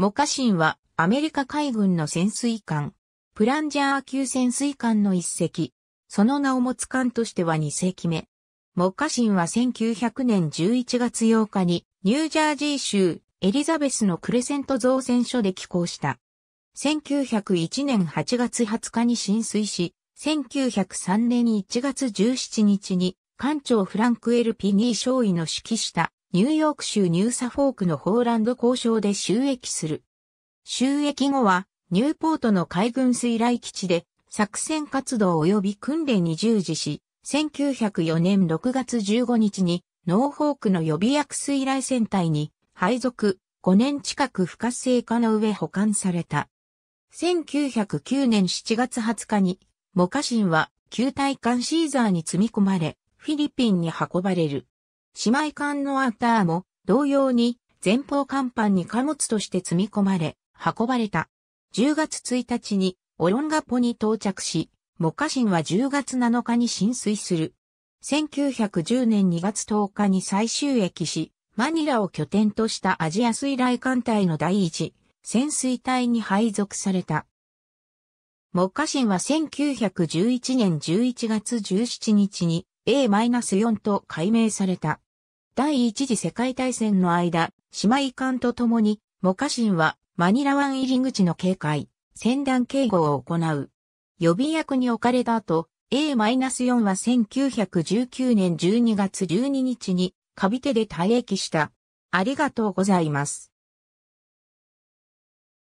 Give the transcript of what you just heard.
モカシンはアメリカ海軍の潜水艦、プランジャー級潜水艦の一隻。その名を持つ艦としては2隻目。モカシンは1900年11月8日にニュージャージー州エリザベスのクレセント造船所で寄港した。1901年8月20日に浸水し、1903年1月17日に艦長フランク・エル・ピニー少尉の指揮したニューヨーク州ニューサフォークのホーランド交渉で収益する。収益後は、ニューポートの海軍水雷基地で作戦活動及び訓練に従事し、1904年6月15日にノーホークの予備役水雷戦隊に配属5年近く不活性化の上保管された。1909年7月20日にモカシンは旧体艦シーザーに積み込まれフィリピンに運ばれる。姉妹艦のアーターも同様に前方甲板に貨物として積み込まれ、運ばれた。10月1日にオロンガポに到着し、モカシンは10月7日に浸水する。1910年2月10日に最終駅し、マニラを拠点としたアジア水雷艦隊の第一潜水隊に配属された。モカシンは1911年11月17日に A-4 と改名された。第一次世界大戦の間、姉妹艦と共に、モカシンはマニラ湾入り口の警戒、船団警護を行う。予備役に置かれた後、A-4 は1919年12月12日に、カビテで退役した。ありがとうございます。